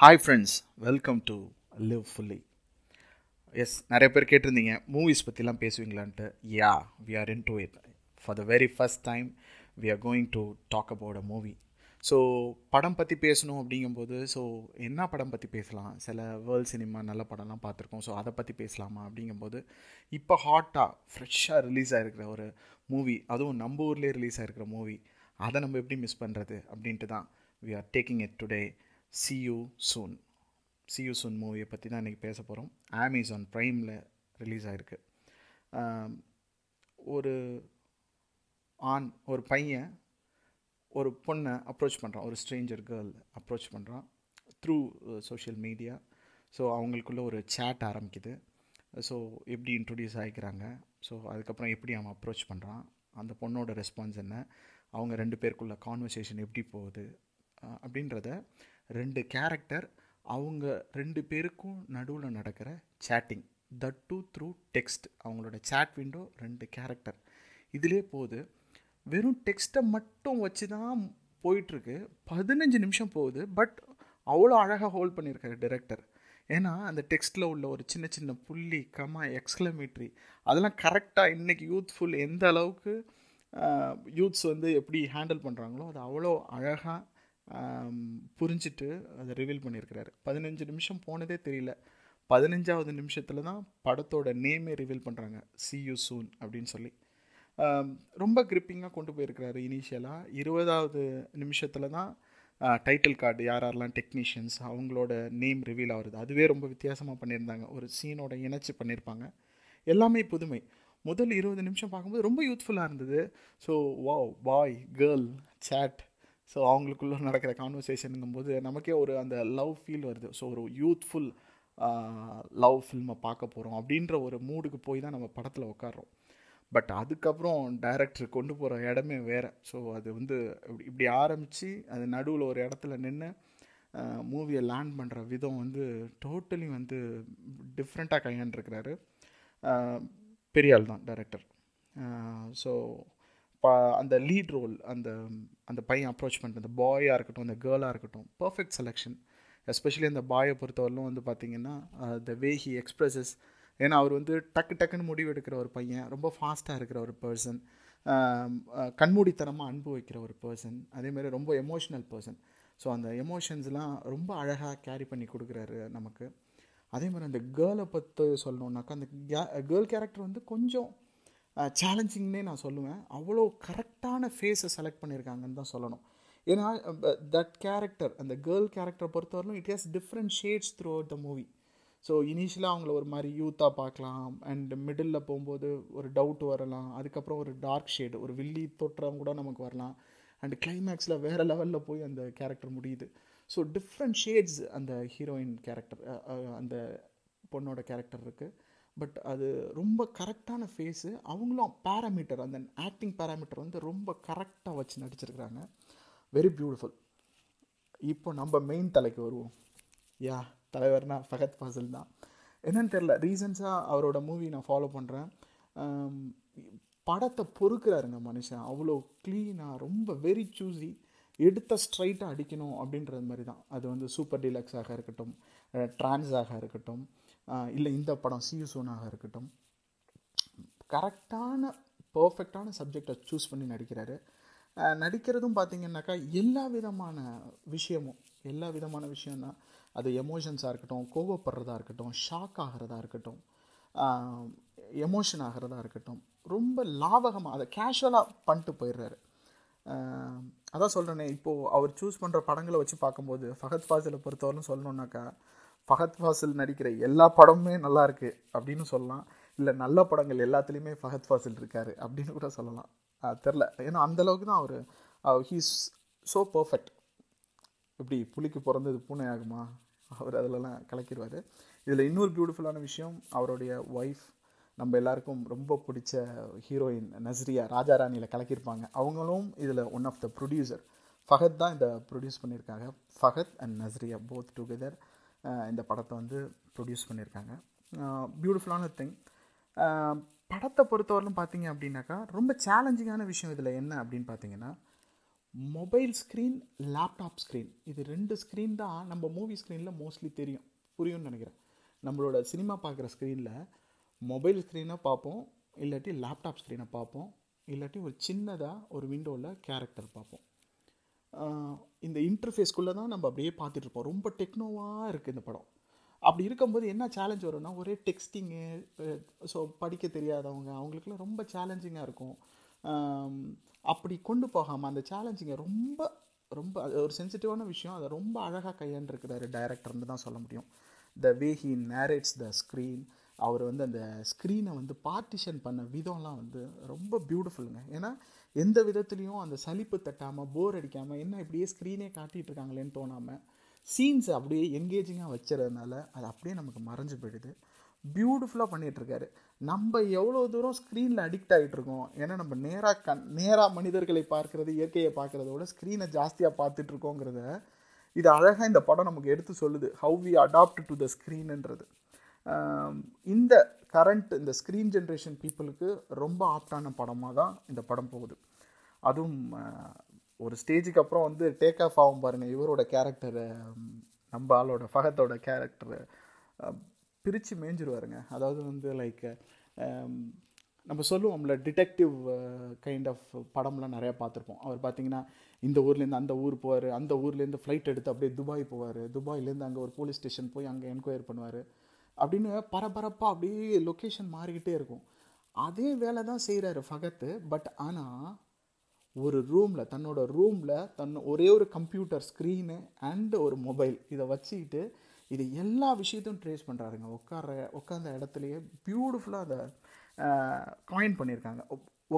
hi friends welcome to live fully yes நிறைய பேர் கேட்டிருந்தீங்க மூவிஸ் பற்றிலாம் பேசுவீங்களான்ட்டு yeah we are into it for the very first time we are going to talk about a movie so படம் பற்றி பேசணும் அப்படிங்கும்போது so என்ன படம் பற்றி பேசலாம் சில வேர்ல்ட் சினிமா நல்ல படம்லாம் பார்த்துருக்கோம் ஸோ அதை பற்றி பேசலாமா அப்படிங்கும்போது இப்போ ஹாட்டாக ஃப்ரெஷ்ஷாக ரிலீஸ் ஆகிருக்கிற ஒரு மூவி அதுவும் நம்ம ஊர்லேயே ரிலீஸ் ஆகிருக்கிற மூவி அதை நம்ம எப்படி மிஸ் பண்ணுறது அப்படின்ட்டு தான் we are taking it today see you soon soon soon soon மூவியை பற்றி தான் இன்றைக்கி பேச போகிறோம் அமேசான் ப்ரைமில் ரிலீஸ் ஆகிருக்கு ஒரு ஆண் ஒரு பையன் ஒரு பொண்ணை அப்ரோச் பண்ணுறான் ஒரு ஸ்ட்ரேஞ்சர் கேர்ள் அப்ரோச் பண்ணுறான் த்ரூ சோஷியல் மீடியா ஸோ அவங்களுக்குள்ளே ஒரு சேட் ஆரம்பிக்குது ஸோ எப்படி இன்ட்ரடியூஸ் ஆகிக்கிறாங்க ஸோ அதுக்கப்புறம் எப்படி அவன் அப்ரோச் பண்ணுறான் அந்த பொண்ணோட ரெஸ்பான்ஸ் என்ன அவங்க ரெண்டு பேருக்குள்ள கான்வர்சேஷன் எப்படி போகுது அப்படின்றத ரெண்டு கேரக்டர் அவங்க ரெண்டு பேருக்கும் நடுவில் நடக்கிற chatting the two through text அவங்களோட சேட் விண்டோ ரெண்டு கேரக்டர் இதிலே போகுது வெறும் டெக்ஸ்ட்டை மட்டும் வச்சு தான் போயிட்டுருக்கு பதினஞ்சு நிமிஷம் போகுது பட் அவ்வளோ அழகாக ஹோல்ட் பண்ணியிருக்காரு டிரெக்டர் ஏன்னா அந்த டெக்ஸ்ட்டில் உள்ள ஒரு சின்ன சின்ன புள்ளி கமா எக்ஸ்கிளமேட்ரி அதெல்லாம் கரெக்டாக இன்றைக்கி யூத்ஃபுல் எந்த அளவுக்கு யூத்ஸ் வந்து எப்படி ஹேண்டில் பண்ணுறாங்களோ அது அவ்வளோ அழகாக புரிஞ்சிட்டு அதை ரிவீல் பண்ணியிருக்கிறாரு பதினஞ்சு நிமிஷம் போனதே தெரியல பதினஞ்சாவது நிமிஷத்தில் தான் படத்தோட நேமே ரிவீல் பண்ணுறாங்க சி யூ சூன் அப்படின்னு சொல்லி ரொம்ப கிரிப்பிங்காக கொண்டு போயிருக்கிறாரு இனிஷியலாக இருபதாவது நிமிஷத்தில் தான் டைட்டில் கார்டு யார் யாரெல்லாம் டெக்னீஷியன்ஸ் அவங்களோட நேம் ரிவீல் ஆகுறது அதுவே ரொம்ப வித்தியாசமாக பண்ணியிருந்தாங்க ஒரு சீனோட இணைச்சி பண்ணியிருப்பாங்க எல்லாமே புதுமை முதல் இருபது நிமிஷம் பார்க்கும்போது ரொம்ப யூத்ஃபுல்லாக இருந்தது so wow boy girl chat so அவங்களுக்குள்ள நடக்கிற போது நமக்கே ஒரு அந்த லவ் ஃபீல் வருது ஸோ ஒரு யூத்ஃபுல் லவ் ஃபில்மை பார்க்க போகிறோம் அப்படின்ற ஒரு மூடுக்கு போய் தான் நம்ம படத்தில் உட்காடுறோம் பட் அதுக்கப்புறம் டைரக்டர் கொண்டு போகிற இடமே வேறு ஸோ அது வந்து இப்படி இப்படி ஆரம்பித்து அது நடுவில் ஒரு இடத்துல நின்று மூவியை லேண்ட் பண்ணுற விதம் வந்து டோட்டலி வந்து டிஃப்ரெண்ட்டாக கையாண்டுருக்கிறாரு பெரியாள் தான் டைரக்டர் ஸோ அந்த லீட் ரோல் அந்த அந்த பையன் அப்ரோச் பண்ணுற அந்த பாயாக இருக்கட்டும் அந்த கேர்ளாக இருக்கட்டும் பர்ஃபெக்ட் செலெக்ஷன் எஸ்பெஷலி அந்த பாயை பொறுத்தவரையிலும் வந்து பார்த்திங்கன்னா த வே ஹி எக்ஸ்ப்ரெஸஸ் ஏன்னா அவர் வந்து டக்கு டக்குன்னு முடிவு எடுக்கிற ஒரு பையன் ரொம்ப ஃபாஸ்ட்டாக இருக்கிற ஒரு பர்சன் um, uh, கண்மூடித்தனமாக அன்பு வைக்கிற ஒரு பர்சன் அதேமாதிரி ரொம்ப எமோஷ்னல் பர்சன் ஸோ அந்த எமோஷன்ஸ்லாம் ரொம்ப அழகாக கேரி பண்ணி கொடுக்குறாரு நமக்கு அதே மாதிரி அந்த கேர்ளை பற்றி சொல்லணுன்னாக்கா அந்த கேர்ள் கேரக்டர் வந்து கொஞ்சம் சேலஞ்சிங்னே நான் சொல்லுவேன் அவ்வளோ கரெக்டான ஃபேஸை செலக்ட் பண்ணியிருக்காங்கன்னு தான் சொல்லணும் ஏன்னா தட் கேரக்டர் அந்த கேர்ள் கேரக்டரை பொறுத்தவரைக்கும் it has different shades throughout the movie so இனிஷியலாக அவங்கள ஒரு மாதிரி யூத்தாக பார்க்கலாம் அண்ட் மிடில் போகும்போது ஒரு டவுட் வரலாம் அதுக்கப்புறம் ஒரு டார்க் ஷேடு ஒரு வில்லி தொற்றவங்க கூட நமக்கு வரலாம் அண்ட் கிளைமேக்ஸில் வேறு லெவலில் போய் அந்த கேரக்டர் முடியுது ஸோ டிஃப்ரெண்ட் ஷேட்ஸ் அந்த ஹீரோயின் கேரக்டர் அந்த பொண்ணோட கேரக்டர் இருக்குது பட் அது ரொம்ப கரெக்டான ஃபேஸு அவங்களும் பேராமீட்டர் அந்த ஆக்டிங் பேராமீட்டர் வந்து ரொம்ப கரெக்டாக வச்சு நடிச்சிருக்கிறாங்க வெரி பியூட்டிஃபுல் இப்போ நம்ம மெயின் தலைக்கு வருவோம் யா தலைவர்னா ஃபகத் ஃபாசில் தான் என்னன்னு தெரில ரீசன்ஸாக அவரோட மூவி நான் ஃபாலோ பண்ணுறேன் படத்தை பொறுக்கிறாருங்க மனுஷன் அவ்வளோ க்ளீனாக ரொம்ப வெரி சூஸி எடுத்த ஸ்ட்ரைட்டாக அடிக்கணும் அப்படின்றது மாதிரி தான் அது வந்து சூப்பர் டீலக்ஸாக இருக்கட்டும் ட்ரான்ஸாக இருக்கட்டும் இல்லை இந்த படம் சியு சோனாக இருக்கட்டும் கரெக்டான பர்ஃபெக்டான சப்ஜெக்டை சூஸ் பண்ணி நடிக்கிறாரு நடிக்கிறதும் பார்த்திங்கனாக்கா எல்லா விதமான விஷயமும் எல்லா விதமான விஷயம்னா அது எமோஷன்ஸாக இருக்கட்டும் கோவப்படுறதா இருக்கட்டும் ஷாக் ஆகிறதா இருக்கட்டும் எமோஷன் ஆகிறதா இருக்கட்டும் ரொம்ப லாவகமாக அதை கேஷுவலாக பண்ணிட்டு போயிடுறாரு அதான் சொல்கிறேனே இப்போது அவர் சூஸ் பண்ணுற படங்களை வச்சு பார்க்கும்போது ஃபகத் ஃபாசிலை பொறுத்தவரையும் சொல்லணுன்னாக்கா ஃபஹத் ஃபாசில் நடிக்கிற எல்லா படமுமே நல்லா இருக்குது அப்படின்னு சொல்லலாம் இல்லை நல்ல படங்கள் எல்லாத்துலேயுமே ஃபஹத் ஃபாசில் இருக்கார் அப்படின்னு கூட சொல்லலாம் தெரில ஏன்னா அந்தளவுக்கு தான் அவர் ஹீஸ் ஸோ பர்ஃபெக்ட் இப்படி புளிக்கு பிறந்தது பூனை ஆகுமா அவர் அதிலலாம் கலக்கிடுவார் இதில் இன்னொரு பியூட்டிஃபுல்லான விஷயம் அவருடைய ஒய்ஃப் நம்ம எல்லாருக்கும் ரொம்ப பிடிச்ச ஹீரோயின் நஸ்ரியா ராஜா ராணியில் கலக்கியிருப்பாங்க அவங்களும் இதில் one of the producer Fahadh தான் இதை ப்ரொடியூஸ் பண்ணியிருக்காங்க Fahadh and Nazriya both together இந்த படத்தை வந்து ப்ரொடியூஸ் பண்ணியிருக்காங்க பியூட்டிஃபுல்லான திங் படத்தை பொறுத்தவரைலும் பார்த்தீங்க அப்படின்னாக்கா ரொம்ப சேலஞ்சிங்கான விஷயம் இதில் என்ன அப்படின்னு பார்த்தீங்கன்னா மொபைல் ஸ்க்ரீன் லேப்டாப் ஸ்க்ரீன் இது ரெண்டு ஸ்க்ரீன் தான் நம்ம மூவி ஸ்க்ரீனில் மோஸ்ட்லி தெரியும் புரியும்னு நினைக்கிறேன் நம்மளோட சினிமா பார்க்குற ஸ்க்ரீனில் மொபைல் ஸ்க்ரீனை பார்ப்போம் இல்லாட்டி லேப்டாப் ஸ்க்ரீனை பார்ப்போம் இல்லாட்டி ஒரு சின்னதாக ஒரு விண்டோவில் கேரக்டர் பார்ப்போம் இந்த இன்டர்ஃபேஸ்க்குள்ளே தான் நம்ம அப்படியே பார்த்துட்டு இருப்போம் ரொம்ப டெக்னோவாக இருக்குது இந்த படம் அப்படி இருக்கும்போது என்ன சேலஞ்ச் வரும்னா ஒரே டெக்ஸ்டிங்கு ஸோ படிக்க தெரியாதவங்க அவங்களுக்குலாம் ரொம்ப சேலஞ்சிங்காக இருக்கும் அப்படி கொண்டு போகாமல் அந்த சேலஞ்சிங்கை ரொம்ப ரொம்ப அது ஒரு சென்சிட்டிவான விஷயம் அதை ரொம்ப அழகாக கையாண்டுருக்கிறாரு டைரக்டர்னு தான் சொல்ல முடியும் த வே ஹீ நேரேட்ஸ் த ஸ்க்ரீன் அவர் வந்து அந்த ஸ்க்ரீனை வந்து பார்ட்டிஷன் பண்ண விதம்லாம் வந்து ரொம்ப பியூட்டிஃபுல்லுங்க ஏன்னா எந்த விதத்துலேயும் அந்த சலிப்பு தட்டாமல் போர் அடிக்காமல் என்ன இப்படியே ஸ்க்ரீனே காட்டிகிட்டு இருக்காங்களேன்னு தோணாமல் சீன்ஸ் அப்படியே என்கேஜிங்காக வச்சுறதுனால அது அப்படியே நமக்கு மறைஞ்சு போயிடுது பியூட்டிஃபுல்லாக பண்ணிகிட்ருக்காரு நம்ம எவ்வளோ தூரம் ஸ்க்ரீனில் அடிக்ட் ஆகிட்ருக்கோம் ஏன்னா நம்ம நேராக கண் நேராக மனிதர்களை பார்க்குறது இயற்கையை பார்க்குறதோட ஸ்க்ரீனை ஜாஸ்தியாக பார்த்துட்ருக்கோங்கிறத இது அழகாக இந்த படம் நமக்கு எடுத்து சொல்லுது how we adapt to the ஸ்க்ரீனுன்றது இந்த கரண்ட் இந்த ஸ்க்ரீன் ஜென்ரேஷன் பீப்புளுக்கு ரொம்ப ஆப்டான படமாக தான் இந்த படம் போகுது அதுவும் ஒரு ஸ்டேஜுக்கு அப்புறம் வந்து டேக் ஆஃப் ஆகும் பாருங்கள் இவரோட கேரக்டரு நம்ம ஆளோட ஃபகத்தோட கேரக்டரு பிரித்து மேய்ஞ்சிருவாருங்க அதாவது வந்து லைக் நம்ம சொல்லுவோம்ல டிடெக்டிவ் கைண்ட் ஆஃப் படம்லாம் நிறையா பார்த்துருப்போம் அவர் பார்த்தீங்கன்னா இந்த ஊர்லேருந்து அந்த ஊர் போவார் அந்த ஊர்லேருந்து ஃப்ளைட் எடுத்து அப்படியே துபாய் போவார் துபாயிலேருந்து அங்கே ஒரு போலீஸ் ஸ்டேஷன் போய் அங்கே என்கொயர் பண்ணுவார் அப்படின்னு பரபரப்பாக அப்படியே லொக்கேஷன் மாறிக்கிட்டே இருக்கும் அதே வேலை தான் செய்கிறாரு ஃபகத்து பட் ஆனால் ஒரு ரூமில் தன்னோட ரூமில் தன் ஒரே ஒரு கம்ப்யூட்டர் ஸ்க்ரீனு அண்டு ஒரு மொபைல் இதை வச்சுக்கிட்டு இது எல்லா விஷயத்தையும் ட்ரேஸ் பண்ணுறாருங்க உட்கார உட்காந்த இடத்துலையே பியூட்டிஃபுல்லாக அதை காயின் பண்ணியிருக்காங்க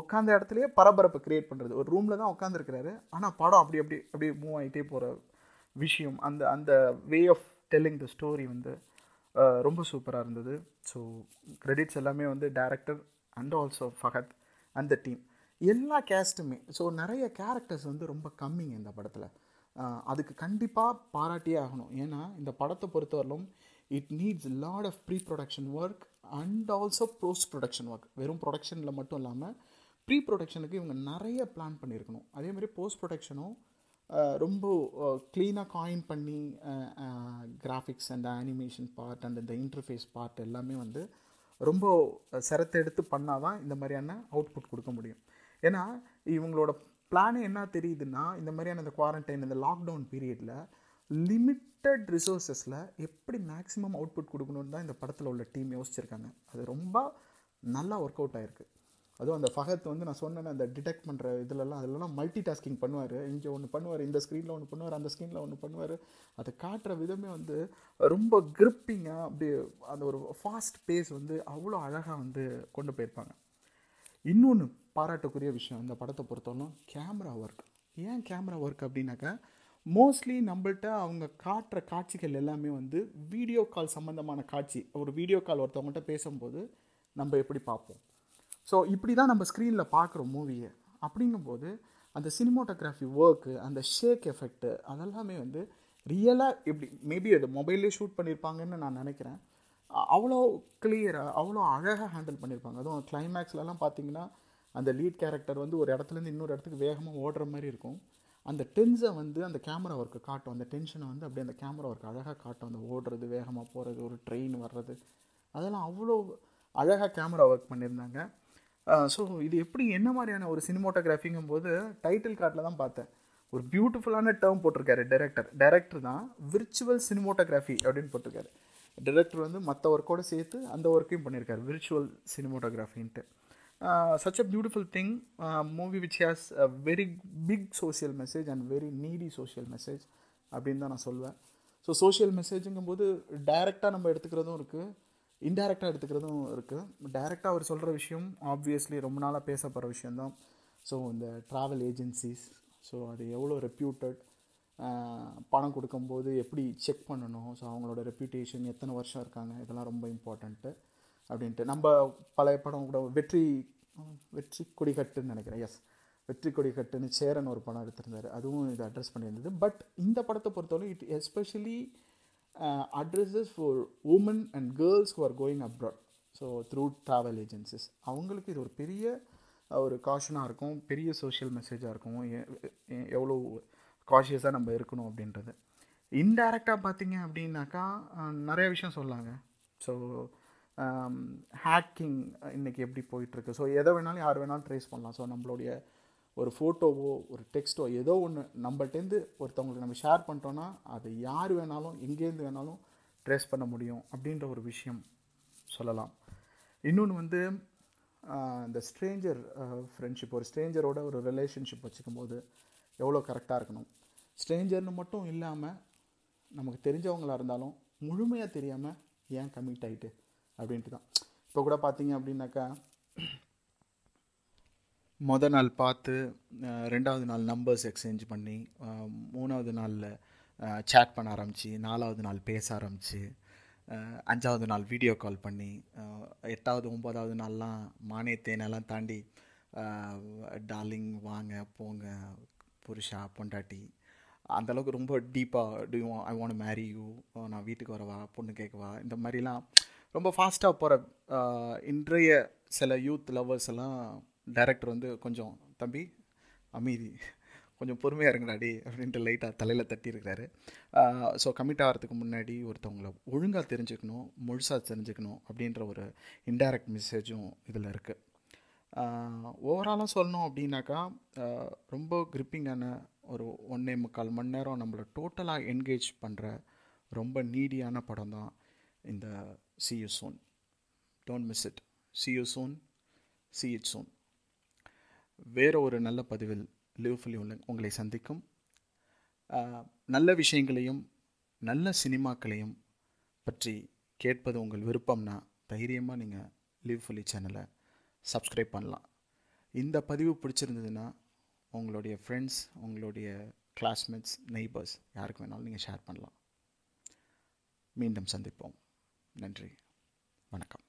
உட்காந்த இடத்துலையே பரபரப்பை க்ரியேட் பண்ணுறது ஒரு ரூமில் தான் உட்காந்துருக்கிறாரு ஆனால் படம் அப்படி அப்படி அப்படியே மூவ் ஆகிட்டே போகிற விஷயம் அந்த அந்த way of telling the story வந்து ரொம்ப சூப்பராக இருந்தது ஸோ க்ரெடிட்ஸ் எல்லாமே வந்து director and also Fahadh the team எல்லா கேஸ்ட்டுமே ஸோ நிறைய கேரக்டர்ஸ் வந்து ரொம்ப கம்மிங் இந்த படத்தில் அதுக்கு கண்டிப்பாக பாராட்டியே ஆகணும் ஏன்னா இந்த படத்தை பொறுத்தவரையிலும் it needs lot of pre production work and also post production work வெறும் ப்ரொடக்ஷனில் மட்டும் இல்லாமல் ப்ரீ ப்ரொடக்ஷனுக்கு இவங்க நிறைய பிளான் பண்ணியிருக்கணும் அதேமாதிரி போஸ்ட் ப்ரொடக்ஷனும் ரொம்ப க்ளீனாக காயின் பண்ணி graphics and animation part and இந்த இன்டர்ஃபேஸ் பார்ட் எல்லாமே வந்து ரொம்ப சிரத்தை எடுத்து பண்ணால் தான் இந்த மாதிரியான அவுட்புட் கொடுக்க முடியும் ஏன்னா இவங்களோட பிளானே என்ன தெரியுதுன்னா இந்த மாதிரியான இந்த குவாரண்டைன் இந்த லாக்டவுன் பீரியடில் லிமிட்டட் ரிசோர்ஸஸில் எப்படி மேக்ஸிமம் அவுட்புட் கொடுக்கணுன்னு தான் இந்த படத்தில் உள்ள டீம் யோசிச்சிருக்காங்க அது ரொம்ப நல்லா ஒர்க் அவுட் ஆகிருக்கு அதுவும் அந்த ஃபஹத் வந்து நான் சொன்னேன் அந்த டிடெக்ட் பண்ணுற இதிலலாம் அதிலலாம் மல்டி டாஸ்கிங் பண்ணுவார் இங்கே ஒன்று பண்ணுவார் இந்த ஸ்க்ரீனில் ஒன்று பண்ணுவார் அந்த ஸ்க்ரீனில் ஒன்று பண்ணுவார் அதை காட்டுற விதமே வந்து ரொம்ப கிரிப்பிங்காக அப்படியே அந்த ஒரு ஃபாஸ்ட் பேஸ் வந்து அவ்வளோ அழகாக வந்து கொண்டு போயிருப்பாங்க இன்னொன்று பாராட்டக்கூடிய விஷயம் இந்த படத்தை பொறுத்தவரைக்கும் கேமரா ஒர்க் ஏன் கேமரா ஒர்க் அப்படின்னாக்கா மோஸ்ட்லி நம்மள்கிட்ட அவங்க காட்டுற காட்சிகள் எல்லாமே வந்து வீடியோ கால் சம்மந்தமான காட்சி ஒரு வீடியோ கால் ஒருத்தவங்கள்ட்ட பேசும்போது நம்ம எப்படி பார்ப்போம் ஸோ இப்படி தான் நம்ம ஸ்க்ரீனில் பார்க்குறோம் மூவியை அப்படிங்கும்போது அந்த சினிமோட்டோகிராஃபி ஒர்க்கு அந்த ஷேக் எஃபெக்ட்டு அதெல்லாமே வந்து ரியலாக எப்படி மேபி அது மொபைல்லே ஷூட் பண்ணியிருப்பாங்கன்னு நான் நினைக்கிறேன் அவ்வளோ கிளியராக அவ்வளோ அழகாக ஹேண்டில் பண்ணியிருப்பாங்க அதுவும் கிளைமேக்ஸ்லலாம் பார்த்தீங்கன்னா அந்த லீட் கேரக்டர் வந்து ஒரு இடத்துலேருந்து இன்னொரு இடத்துக்கு வேகமாக ஓடுற மாதிரி இருக்கும் அந்த டென்ஸை வந்து அந்த கேமரா ஒர்க்கு காட்டும் அந்த டென்ஷனை வந்து அப்படியே அந்த கேமரா ஒர்க்கு அழகாக காட்டும் அந்த ஓடுறது வேகமாக போகிறது ஒரு ட்ரெயின் வர்றது அதெல்லாம் அவ்வளோ அழகாக கேமரா ஒர்க் பண்ணியிருந்தாங்க ஸோ இது எப்படி என்ன மாதிரியான ஒரு சினிமோட்டோகிராஃபிங்கும் போது டைட்டில் கார்டில் தான் பார்த்தேன் ஒரு பியூட்டிஃபுல்லான டேர்ம் போட்டிருக்காரு டேரக்டர் டேரக்டர் தான் விர்ச்சுவல் சினிமோட்டோகிராஃபி அப்படின்னு போட்டிருக்காரு டேரக்டர் வந்து மற்ற ஒர்க்கோடு சேர்த்து அந்த ஒர்க்கையும் பண்ணியிருக்காரு விர்ச்சுவல் சினிமோட்டோகிராஃபின்ட்டு such a beautiful thing movie which has a very big social message and very needy social message அப்படின்னு தான் நான் சொல்வேன் ஸோ சோஷியல் மெசேஜுங்கும் போது டைரெக்டாக நம்ம எடுத்துக்கிறதும் இருக்குது இன்டேரக்டாக எடுத்துக்கிறதும் இருக்குது டைரெக்டாக அவர் சொல்கிற விஷயம் ஆப்வியஸ்லி ரொம்ப நாளாக பேசப்படுற விஷயந்தான் ஸோ இந்த ட்ராவல் ஏஜென்சிஸ் ஸோ அது எவ்வளோ ரெப்யூட்டட் பணம் கொடுக்கும்போது எப்படி செக் பண்ணணும் ஸோ அவங்களோட ரெப்யூட்டேஷன் எத்தனை வருஷம் இருக்காங்க இதெல்லாம் ரொம்ப இம்பார்ட்டண்ட்டு அப்படின்ட்டு நம்ம பழைய படம் கூட வெற்றி வெற்றி கொடிகட்டுன்னு நினைக்கிறேன் எஸ் வெற்றி கொடிகட்டுன்னு சேரன் ஒரு படம் எடுத்திருந்தார் அதுவும் இது அட்ரஸ் பண்ணியிருந்தது பட் இந்த படத்தை பொறுத்தவரை it especially uh, addresses for women and girls who are going abroad so through travel agencies அவங்களுக்கு இது ஒரு பெரிய ஒரு காஷனாக இருக்கும் பெரிய சோஷியல் மெசேஜாக இருக்கும் எவ்வளோ காஷியஸாக நம்ம இருக்கணும் அப்படின்றது இன்டைரக்டாக பார்த்தீங்க அப்படின்னாக்கா நிறைய விஷயம் சொல்லாங்க ஸோ ஹேக்கிங் இன்றைக்கி எப்படி போயிட்டுருக்கு ஸோ எதை வேணாலும் யார் வேணாலும் ட்ரேஸ் பண்ணலாம் ஸோ நம்மளுடைய ஒரு ஃபோட்டோவோ ஒரு டெக்ஸ்ட்டோ ஏதோ ஒன்று நம்மள்டேருந்து ஒருத்தவங்களுக்கு நம்ம ஷேர் பண்ணிட்டோன்னா அது யார் வேணாலும் எங்கேருந்து வேணாலும் ட்ரேஸ் பண்ண முடியும் அப்படின்ற ஒரு விஷயம் சொல்லலாம் இன்னொன்று வந்து இந்த ஸ்ட்ரேஞ்சர் ஃப்ரெண்ட்ஷிப் ஒரு ஸ்ட்ரேஞ்சரோட ஒரு ரிலேஷன்ஷிப் வச்சுக்கும் போது எவ்வளோ கரெக்டாக இருக்கணும் ஸ்ட்ரேஞ்சர்னு மட்டும் இல்லாமல் நமக்கு தெரிஞ்சவங்களாக இருந்தாலும் முழுமையாக தெரியாமல் ஏன் கமிட் ஆகிட்டு அப்படின்ட்டு தான் இப்போ கூட பார்த்தீங்க அப்படின்னாக்கா மொதல் நாள் பார்த்து ரெண்டாவது நாள் நம்பர்ஸ் எக்ஸ்சேஞ்ச் பண்ணி மூணாவது நாளில் சேட் பண்ண ஆரம்பித்து நாலாவது நாள் பேச ஆரம்பித்து அஞ்சாவது நாள் வீடியோ கால் பண்ணி எட்டாவது ஒம்பதாவது நாள்லாம் மானியத்தேனெல்லாம் தாண்டி டார்லிங் வாங்க போங்க புருஷா பொண்டாட்டி அந்தளவுக்கு ரொம்ப டீப்பாக do I want marry you நான் வீட்டுக்கு வரவா பொண்ணு கேட்கவா இந்த மாதிரிலாம் ரொம்ப ஃபாஸ்ட்டாக போகிற இன்றைய சில யூத் லவ்வர்ஸ் எல்லாம் டேரக்டர் வந்து கொஞ்சம் தம்பி அமைதி கொஞ்சம் பொறுமையாக இருங்கடாடி அப்படின்ட்டு லைட்டாக தலையில் தட்டியிருக்கிறாரு ஸோ கமிட் ஆகிறதுக்கு முன்னாடி ஒருத்தவங்களை ஒழுங்காக தெரிஞ்சுக்கணும் முழுசாக தெரிஞ்சுக்கணும் அப்படின்ற ஒரு இன்டைரக்ட் மெசேஜும் இதில் இருக்குது ஓவராலாக சொல்லணும் அப்படின்னாக்கா ரொம்ப கிரிப்பிங்கான ஒரு ஒன்றே முக்கால் மணி நேரம் நம்மளை டோட்டலாக என்கேஜ் பண்ணுற ரொம்ப நீடியான படம் தான் இந்த see you soon don't miss it see you soon see it soon வேறு ஒரு நல்ல பதிவில் லிவ்ஃபுல்லி உள்ள உங்களை சந்திக்கும் நல்ல விஷயங்களையும் நல்ல சினிமாக்களையும் பற்றி கேட்பது உங்கள் விருப்பம்னா தைரியமாக நீங்கள் லிவ்ஃபுல்லி சேனலை சப்ஸ்கிரைப் பண்ணலாம் இந்த பதிவு பிடிச்சிருந்ததுன்னா உங்களுடைய ஃப்ரெண்ட்ஸ் உங்களுடைய கிளாஸ்மேட்ஸ் நெய்பர்ஸ் யாருக்கு வேணாலும் நீங்கள் ஷேர் பண்ணலாம் மீண்டும் சந்திப்போம் நன்றி வணக்கம்